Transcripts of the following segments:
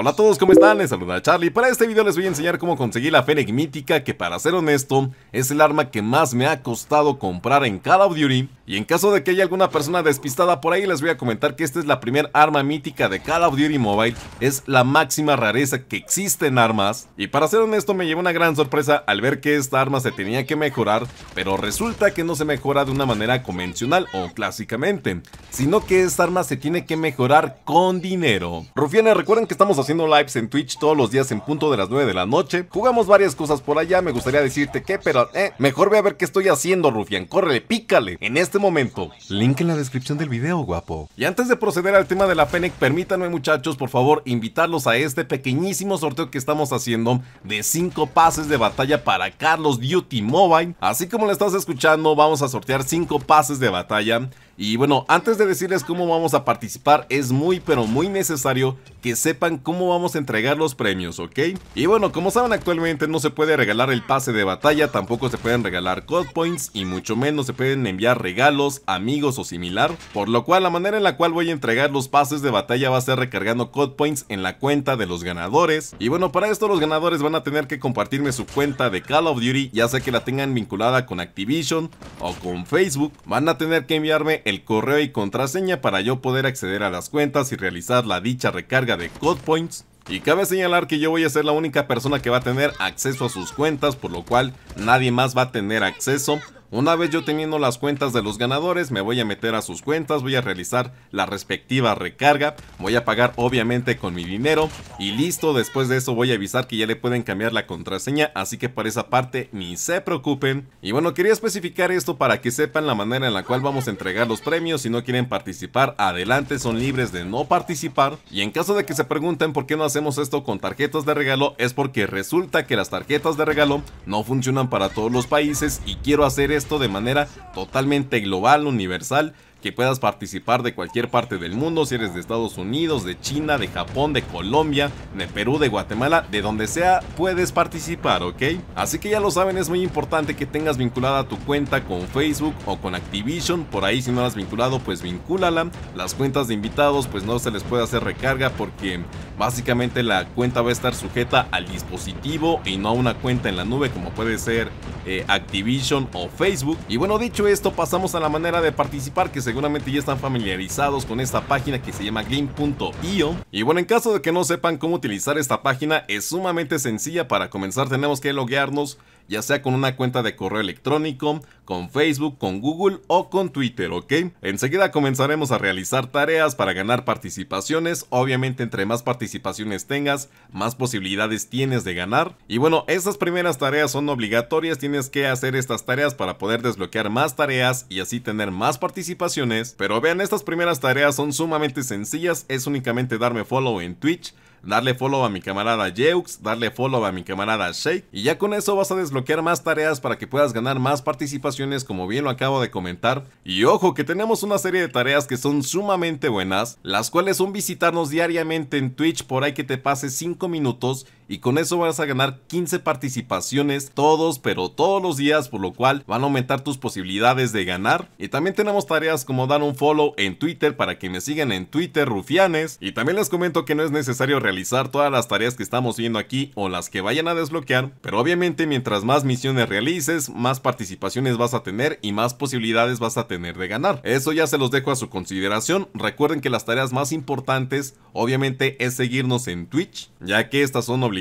Hola a todos, ¿cómo están? Les saluda Charlie. Para este video les voy a enseñar cómo conseguí la Fennec Mítica, que para ser honesto, es el arma que más me ha costado comprar en Call of Duty y en caso de que haya alguna persona despistada por ahí, les voy a comentar que esta es la primera arma mítica de Call of Duty Mobile. Es la máxima rareza que existe en armas. Y para ser honesto, me llevó una gran sorpresa al ver que esta arma se tenía que mejorar, pero resulta que no se mejora de una manera convencional o clásicamente, sino que esta arma se tiene que mejorar con dinero. Rufianes, recuerden que estamos haciendo lives en Twitch todos los días en punto de las 9 de la noche. Jugamos varias cosas por allá, me gustaría decirte que, pero eh, mejor ve a ver qué estoy haciendo, Rufian. Córrele, pícale. En este momento. Link en la descripción del video, guapo. Y antes de proceder al tema de la PENEC permítanme muchachos, por favor, invitarlos a este pequeñísimo sorteo que estamos haciendo de 5 pases de batalla para Carlos Duty Mobile. Así como lo estás escuchando, vamos a sortear 5 pases de batalla y bueno, antes de decirles cómo vamos a participar, es muy pero muy necesario que sepan cómo vamos a entregar los premios, ¿ok? Y bueno, como saben actualmente no se puede regalar el pase de batalla, tampoco se pueden regalar code points y mucho menos se pueden enviar regalos, amigos o similar, por lo cual la manera en la cual voy a entregar los pases de batalla va a ser recargando code points en la cuenta de los ganadores. Y bueno, para esto los ganadores van a tener que compartirme su cuenta de Call of Duty, ya sea que la tengan vinculada con Activision o con Facebook, van a tener que enviarme el correo y contraseña para yo poder acceder a las cuentas y realizar la dicha recarga de Code Points. Y cabe señalar que yo voy a ser la única persona que va a tener acceso a sus cuentas, por lo cual nadie más va a tener acceso una vez yo teniendo las cuentas de los ganadores, me voy a meter a sus cuentas, voy a realizar la respectiva recarga, voy a pagar obviamente con mi dinero y listo, después de eso voy a avisar que ya le pueden cambiar la contraseña, así que para esa parte ni se preocupen. Y bueno, quería especificar esto para que sepan la manera en la cual vamos a entregar los premios, si no quieren participar, adelante, son libres de no participar. Y en caso de que se pregunten por qué no hacemos esto con tarjetas de regalo, es porque resulta que las tarjetas de regalo no funcionan para todos los países y quiero hacer esto esto de manera totalmente global, universal, que puedas participar de cualquier parte del mundo, si eres de Estados Unidos, de China, de Japón, de Colombia, de Perú, de Guatemala, de donde sea, puedes participar, ¿ok? Así que ya lo saben, es muy importante que tengas vinculada tu cuenta con Facebook o con Activision, por ahí si no la has vinculado, pues vincúlala. Las cuentas de invitados, pues no se les puede hacer recarga porque básicamente la cuenta va a estar sujeta al dispositivo y no a una cuenta en la nube como puede ser eh, Activision o Facebook. Y bueno, dicho esto, pasamos a la manera de participar que se seguramente ya están familiarizados con esta página que se llama game.io. Y bueno, en caso de que no sepan cómo utilizar esta página, es sumamente sencilla. Para comenzar tenemos que loguearnos ya sea con una cuenta de correo electrónico, con Facebook, con Google o con Twitter, ¿ok? Enseguida comenzaremos a realizar tareas para ganar participaciones, obviamente entre más participaciones tengas, más posibilidades tienes de ganar. Y bueno, estas primeras tareas son obligatorias, tienes que hacer estas tareas para poder desbloquear más tareas y así tener más participaciones. Pero vean, estas primeras tareas son sumamente sencillas, es únicamente darme follow en Twitch, darle follow a mi camarada Jeux darle follow a mi camarada Shake y ya con eso vas a desbloquear más tareas para que puedas ganar más participaciones como bien lo acabo de comentar. Y ojo que tenemos una serie de tareas que son sumamente buenas, las cuales son visitarnos diariamente en Twitch por ahí que te pases 5 minutos y con eso vas a ganar 15 participaciones todos pero todos los días por lo cual van a aumentar tus posibilidades de ganar y también tenemos tareas como dar un follow en Twitter para que me sigan en Twitter rufianes y también les comento que no es necesario realizar todas las tareas que estamos viendo aquí o las que vayan a desbloquear pero obviamente mientras más misiones realices más participaciones vas a tener y más posibilidades vas a tener de ganar eso ya se los dejo a su consideración recuerden que las tareas más importantes obviamente es seguirnos en Twitch ya que estas son obligatorias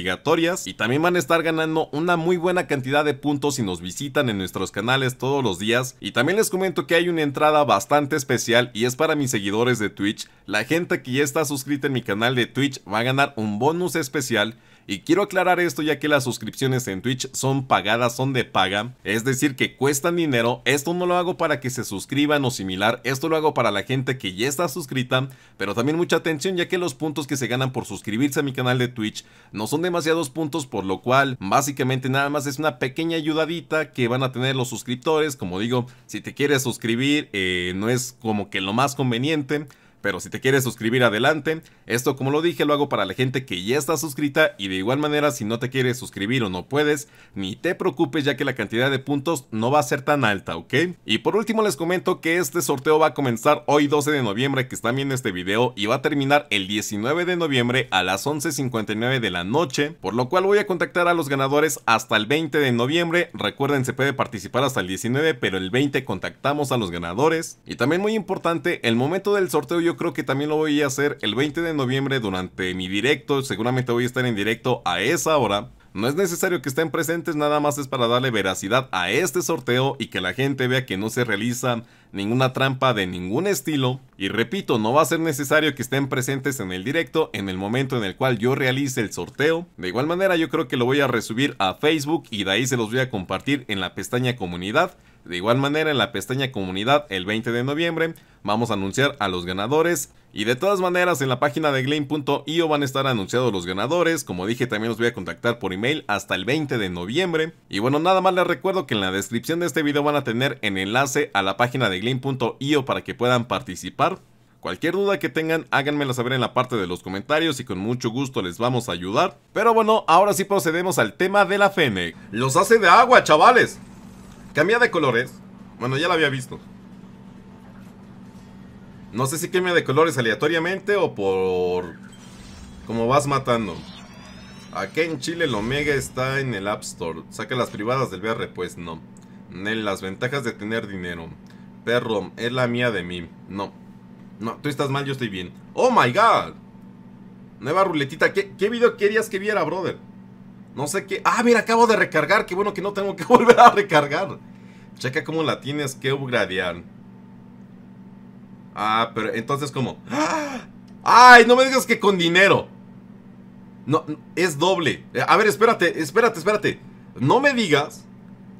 y también van a estar ganando una muy buena cantidad de puntos si nos visitan en nuestros canales todos los días. Y también les comento que hay una entrada bastante especial y es para mis seguidores de Twitch. La gente que ya está suscrita en mi canal de Twitch va a ganar un bonus especial y quiero aclarar esto ya que las suscripciones en Twitch son pagadas, son de paga, es decir que cuestan dinero, esto no lo hago para que se suscriban o similar, esto lo hago para la gente que ya está suscrita, pero también mucha atención ya que los puntos que se ganan por suscribirse a mi canal de Twitch no son demasiados puntos por lo cual básicamente nada más es una pequeña ayudadita que van a tener los suscriptores, como digo, si te quieres suscribir eh, no es como que lo más conveniente, pero si te quieres suscribir adelante, esto como lo dije lo hago para la gente que ya está suscrita y de igual manera si no te quieres suscribir o no puedes, ni te preocupes ya que la cantidad de puntos no va a ser tan alta, ¿ok? Y por último les comento que este sorteo va a comenzar hoy 12 de noviembre que está viendo este video y va a terminar el 19 de noviembre a las 11.59 de la noche, por lo cual voy a contactar a los ganadores hasta el 20 de noviembre, recuerden se puede participar hasta el 19 pero el 20 contactamos a los ganadores y también muy importante el momento del sorteo yo creo que también lo voy a hacer el 20 de noviembre durante mi directo. Seguramente voy a estar en directo a esa hora. No es necesario que estén presentes, nada más es para darle veracidad a este sorteo y que la gente vea que no se realiza ninguna trampa de ningún estilo. Y repito, no va a ser necesario que estén presentes en el directo en el momento en el cual yo realice el sorteo. De igual manera yo creo que lo voy a resubir a Facebook y de ahí se los voy a compartir en la pestaña comunidad. De igual manera, en la pestaña comunidad, el 20 de noviembre, vamos a anunciar a los ganadores. Y de todas maneras, en la página de Gleam.io van a estar anunciados los ganadores. Como dije, también los voy a contactar por email hasta el 20 de noviembre. Y bueno, nada más les recuerdo que en la descripción de este video van a tener el enlace a la página de Gleam.io para que puedan participar. Cualquier duda que tengan, háganmela saber en la parte de los comentarios y con mucho gusto les vamos a ayudar. Pero bueno, ahora sí procedemos al tema de la Fene. ¡Los hace de agua, chavales! Cambia de colores. Bueno, ya la había visto. No sé si cambia de colores aleatoriamente o por... Como vas matando. Aquí en Chile el Omega está en el App Store. Saca las privadas del VR pues no. En las ventajas de tener dinero. Perro, es la mía de mí. No. No, tú estás mal, yo estoy bien. ¡Oh, my God! Nueva ruletita. ¿Qué, qué video querías que viera, brother? No sé qué... ¡Ah, mira, acabo de recargar! ¡Qué bueno que no tengo que volver a recargar! Checa cómo la tienes que upgradear. Ah, pero entonces como... ¡Ah! ¡Ay, no me digas que con dinero! No, es doble. Eh, a ver, espérate, espérate, espérate. No me digas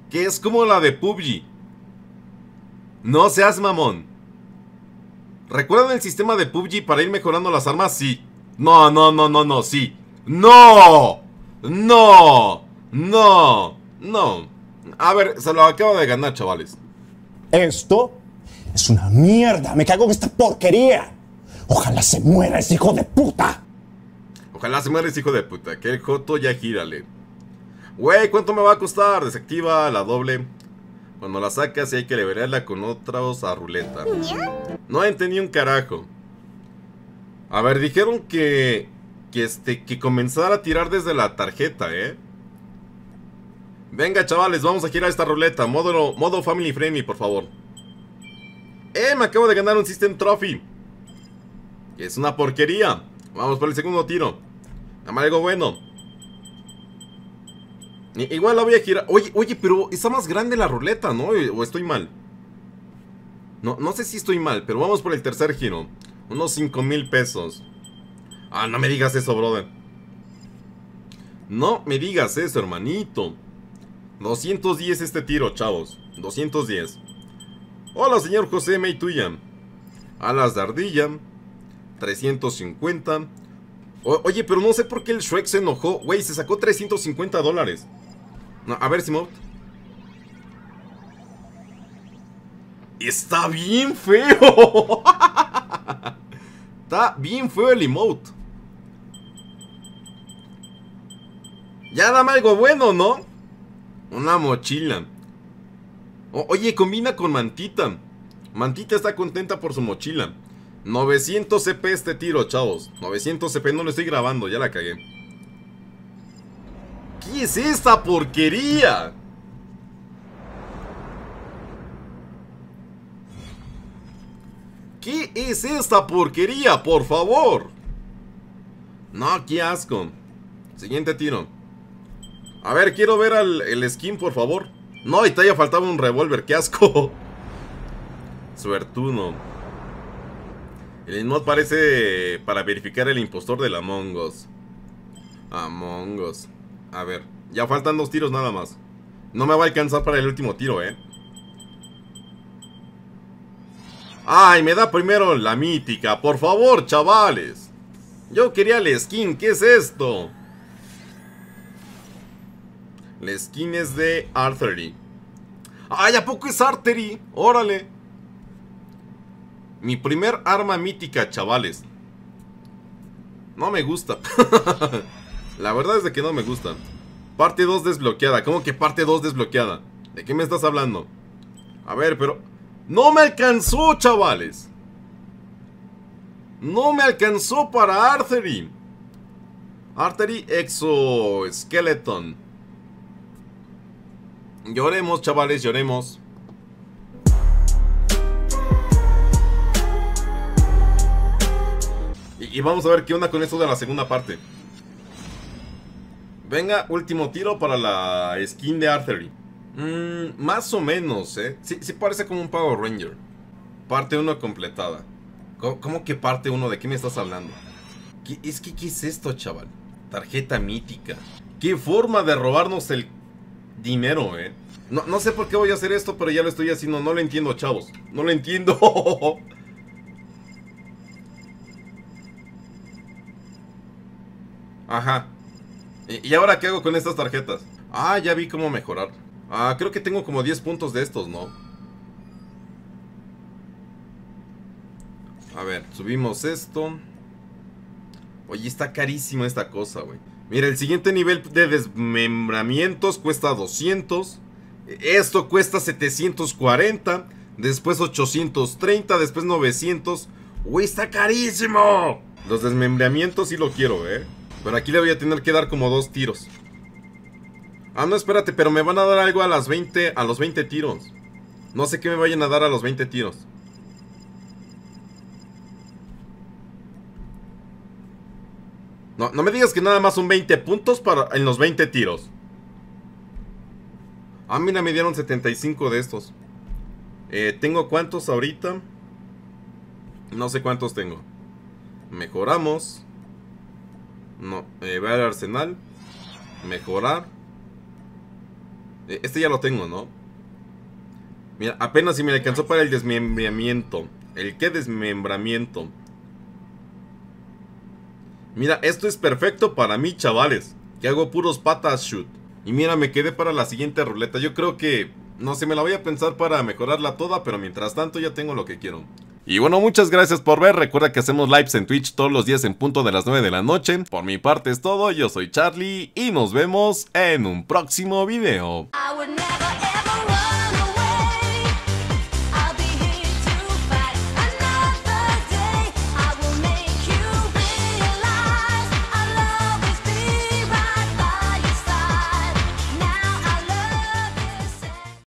que es como la de PUBG. No seas mamón. ¿Recuerdan el sistema de PUBG para ir mejorando las armas? Sí. No, no, no, no, no, sí. ¡No! ¡No! ¡No! ¡No! A ver, se lo acabo de ganar, chavales. Esto es una mierda. Me cago en esta porquería. Ojalá se muera ese hijo de puta. Ojalá se muera ese hijo de puta. Que el Joto ya gírale. Güey, ¿cuánto me va a costar? Desactiva la doble. Cuando la sacas y hay que liberarla con otra osa ruleta. No entendí un carajo. A ver, dijeron que. Que este. Que comenzara a tirar desde la tarjeta, eh. Venga, chavales, vamos a girar esta ruleta. Modo, modo family friendly, por favor. ¡Eh! Me acabo de ganar un System Trophy. es una porquería. Vamos por el segundo tiro. Dame algo bueno. Igual la voy a girar. Oye, oye, pero está más grande la ruleta, ¿no? ¿O estoy mal? No, no sé si estoy mal, pero vamos por el tercer giro. Unos 5 mil pesos. Ah, no me digas eso, brother. No me digas eso, hermanito. 210 este tiro, chavos. 210. Hola, señor José Meituya. Alas de ardilla. 350. oye, pero no sé por qué el Shrek se enojó. Güey, se sacó 350 dólares. a ver, Simot. Está bien feo. Está bien feo el emote. Ya dame algo bueno, ¿no? Una mochila. oye, combina con Mantita. Mantita está contenta por su mochila. 900 CP este tiro, chavos. 900 CP, no lo estoy grabando, ya la cagué. ¿Qué es esta porquería? ¿Qué es esta porquería? Por favor. No, qué asco. Siguiente tiro. A ver, quiero ver el skin, por favor. No, y te haya faltado un revólver, qué asco. Suertuno. El mod parece para verificar el impostor de Among Us. Among Us. A ver, ya faltan dos tiros nada más. No me va a alcanzar para el último tiro, eh. Ay, me da primero la mítica. Por favor, chavales. Yo quería el skin. ¿Qué es esto? La skin es de Artery ¡Ay, a poco es Artery! ¡Órale! Mi primer arma mítica, chavales. No me gusta. La verdad es de que no me gusta. Parte 2 desbloqueada. ¿Cómo que parte 2 desbloqueada? ¿De qué me estás hablando? A ver, pero... ¡No me alcanzó, chavales! ¡No me alcanzó para Artery! Artery Exoskeleton. Lloremos, chavales, lloremos. Y, vamos a ver qué onda con esto de la segunda parte. Venga, último tiro para la skin de Arthur. Mm, más o menos, ¿eh? Sí, parece como un Power Ranger. Parte 1 completada. ¿Cómo, que parte 1? ¿De qué me estás hablando? ¿Qué, es que, ¿qué es esto, chaval? Tarjeta mítica. ¿Qué forma de robarnos el dinero, eh. No, sé por qué voy a hacer esto, pero ya lo estoy haciendo. No lo entiendo, chavos. No lo entiendo. Ajá. ¿Y ahora qué hago con estas tarjetas? Ah, ya vi cómo mejorar. Ah, creo que tengo como 10 puntos de estos, ¿no? A ver, subimos esto. Oye, está carísima esta cosa, güey. Mira, el siguiente nivel de desmembramientos cuesta 200. Esto cuesta 740. Después 830. Después 900. ¡Uy, está carísimo! Los desmembramientos sí lo quiero, ¿eh? Pero aquí le voy a tener que dar como dos tiros. Ah, no, espérate, pero me van a dar algo a las 20, a los 20 tiros. No sé qué me vayan a dar a los 20 tiros. No, no me digas que nada más son 20 puntos para, en los 20 tiros. Ah, mira, me dieron 75 de estos. Eh, ¿Tengo cuántos ahorita? No sé cuántos tengo. Mejoramos. No, eh, voy al arsenal. Mejorar. Eh, este ya lo tengo, ¿no? Mira, apenas si me alcanzó para el desmembramiento. ¿El qué desmembramiento? Mira, esto es perfecto para mí, chavales. Que hago puros patas shoot. Y mira, me quedé para la siguiente ruleta. Yo creo que... No sé, me la voy a pensar para mejorarla toda, pero mientras tanto ya tengo lo que quiero. Y bueno, muchas gracias por ver. Recuerda que hacemos lives en Twitch todos los días en punto de las 9 de la noche. Por mi parte es todo, yo soy Charlie y nos vemos en un próximo video.